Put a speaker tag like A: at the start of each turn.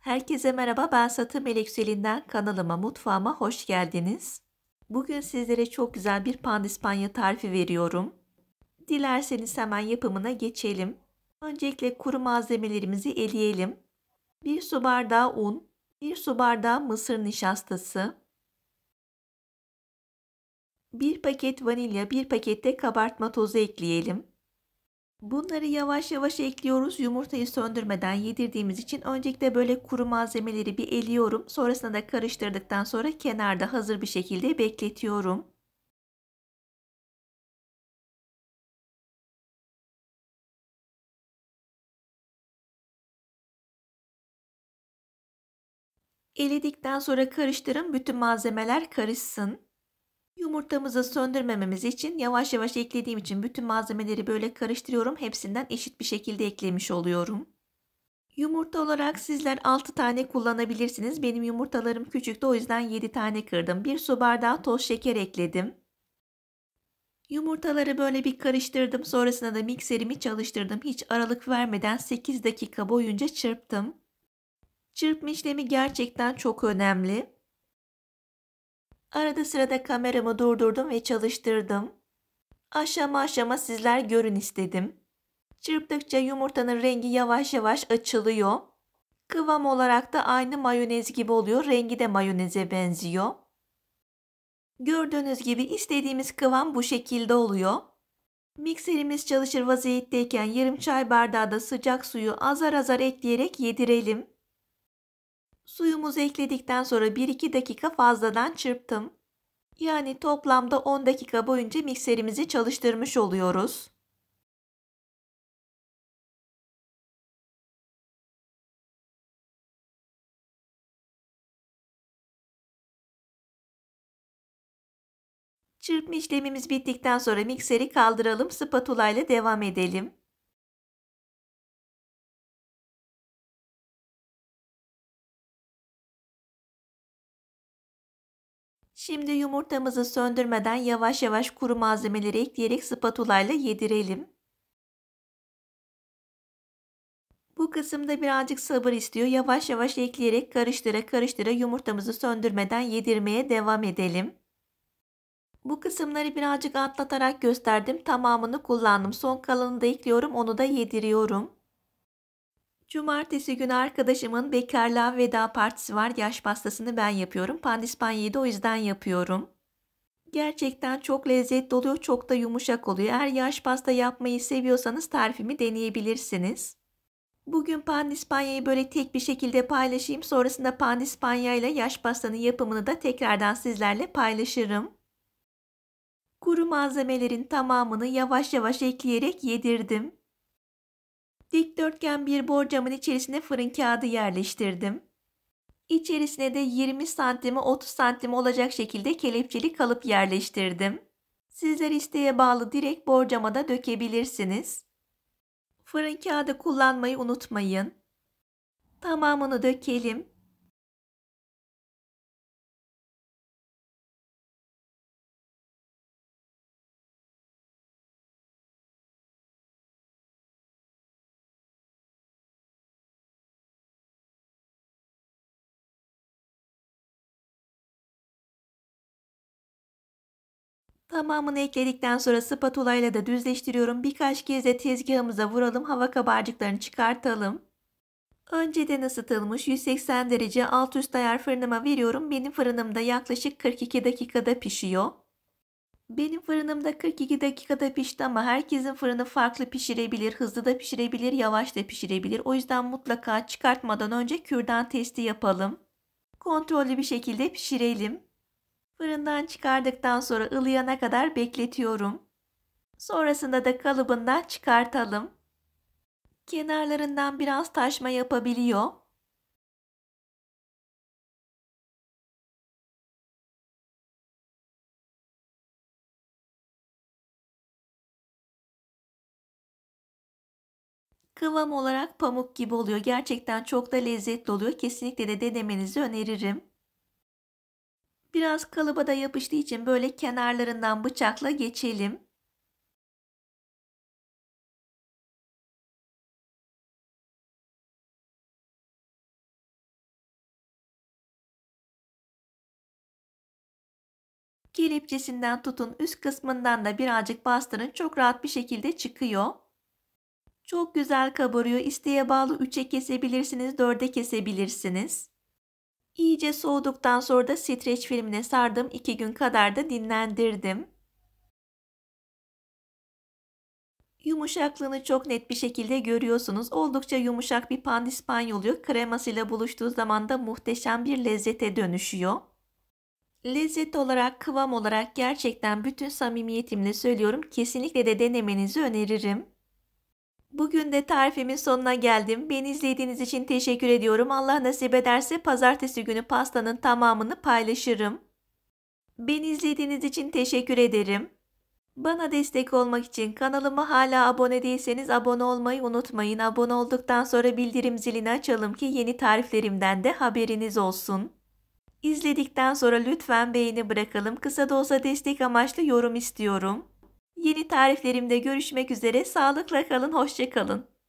A: Herkese merhaba ben Satı Melek Selin'den kanalıma mutfağıma hoş geldiniz. Bugün sizlere çok güzel bir pandispanya tarifi veriyorum. Dilerseniz hemen yapımına geçelim. Öncelikle kuru malzemelerimizi eleyelim. 1 su bardağı un, 1 su bardağı mısır nişastası, 1 paket vanilya, 1 paket de kabartma tozu ekleyelim. Bunları yavaş yavaş ekliyoruz. Yumurtayı söndürmeden yedirdiğimiz için öncelikle böyle kuru malzemeleri bir eliyorum. Sonrasında da karıştırdıktan sonra kenarda hazır bir şekilde bekletiyorum. Eledikten sonra karıştırın. Bütün malzemeler karışsın. Yumurtamızı söndürmememiz için yavaş yavaş eklediğim için bütün malzemeleri böyle karıştırıyorum. Hepsinden eşit bir şekilde eklemiş oluyorum. Yumurta olarak sizler 6 tane kullanabilirsiniz. Benim yumurtalarım küçüktü o yüzden 7 tane kırdım. 1 su bardağı toz şeker ekledim. Yumurtaları böyle bir karıştırdım. Sonrasında da mikserimi çalıştırdım. Hiç aralık vermeden 8 dakika boyunca çırptım. Çırpma işlemi gerçekten çok önemli. Arada sırada kameramı durdurdum ve çalıştırdım. Aşama aşama sizler görün istedim. Çırptıkça yumurtanın rengi yavaş yavaş açılıyor. Kıvam olarak da aynı mayonez gibi oluyor. Rengi de mayoneze benziyor. Gördüğünüz gibi istediğimiz kıvam bu şekilde oluyor. Mikserimiz çalışır vaziyetteyken yarım çay bardağı da sıcak suyu azar azar ekleyerek yedirelim. Suyumuzu ekledikten sonra 1-2 dakika fazladan çırptım. Yani toplamda 10 dakika boyunca mikserimizi çalıştırmış oluyoruz.
B: Çırpma işlemimiz bittikten sonra mikseri kaldıralım, spatula ile devam edelim.
A: Şimdi yumurtamızı söndürmeden yavaş yavaş kuru malzemeleri ekleyerek spatulayla yedirelim. Bu kısımda birazcık sabır istiyor. Yavaş yavaş ekleyerek karıştıra karıştıra yumurtamızı söndürmeden yedirmeye devam edelim. Bu kısımları birazcık atlatarak gösterdim. Tamamını kullandım. Son kalanını da ekliyorum. Onu da yediriyorum. Cumartesi günü arkadaşımın bekarlığa veda partisi var. Yaş pastasını ben yapıyorum. Pandispanya'yı da o yüzden yapıyorum. Gerçekten çok lezzetli oluyor, çok da yumuşak oluyor. Eğer yaş pasta yapmayı seviyorsanız tarifimi deneyebilirsiniz. Bugün pandispanyayı böyle tek bir şekilde paylaşayım. Sonrasında pandispanya ile yaş pastanın yapımını da tekrardan sizlerle paylaşırım. Kuru malzemelerin tamamını yavaş yavaş ekleyerek yedirdim. Dikdörtgen bir borcamın içerisine fırın kağıdı yerleştirdim. İçerisine de 20 santime 30 santim olacak şekilde kelepçeli kalıp yerleştirdim. Sizler isteğe bağlı direkt borcama da dökebilirsiniz. Fırın kağıdı kullanmayı unutmayın. Tamamını
B: dökelim.
A: Tamamını ekledikten sonra spatulayla da düzleştiriyorum. Birkaç kez de tezgahımıza vuralım. Hava kabarcıklarını çıkartalım. Önceden ısıtılmış 180 derece alt üst ayar fırınıma veriyorum. Benim fırınımda yaklaşık 42 dakikada pişiyor. Benim fırınımda 42 dakikada pişti ama herkesin fırını farklı pişirebilir, hızlı da pişirebilir, yavaş da pişirebilir. O yüzden mutlaka çıkartmadan önce kürdan testi yapalım. Kontrollü bir şekilde pişirelim. Fırından çıkardıktan sonra ılıyana kadar bekletiyorum. Sonrasında da kalıbından çıkartalım. Kenarlarından biraz taşma yapabiliyor. Kıvam olarak pamuk gibi oluyor. Gerçekten çok da lezzetli oluyor. Kesinlikle de denemenizi öneririm. Biraz kalıba da yapıştığı için böyle kenarlarından bıçakla geçelim. Kelepçesinden tutun üst kısmından da birazcık bastırın çok rahat bir şekilde çıkıyor. Çok güzel kabarıyor. İsteğe bağlı 3'e kesebilirsiniz, 4'e kesebilirsiniz. İyice soğuduktan sonra da streç filmine sardım. iki gün kadar da dinlendirdim. Yumuşaklığını çok net bir şekilde görüyorsunuz. Oldukça yumuşak bir pandispanyoluyor. kremasıyla buluştuğu zaman da muhteşem bir lezzete dönüşüyor. Lezzet olarak, kıvam olarak gerçekten bütün samimiyetimle söylüyorum. Kesinlikle de denemenizi öneririm. Bugün de tarifimin sonuna geldim. Beni izlediğiniz için teşekkür ediyorum. Allah nasip ederse pazartesi günü pastanın tamamını paylaşırım. Beni izlediğiniz için teşekkür ederim. Bana destek olmak için kanalıma hala abone değilseniz abone olmayı unutmayın. Abone olduktan sonra bildirim zilini açalım ki yeni tariflerimden de haberiniz olsun. İzledikten sonra lütfen beğeni bırakalım. Kısa da olsa destek amaçlı yorum istiyorum. Yeni tariflerimde görüşmek üzere. Sağlıkla kalın, hoşça kalın.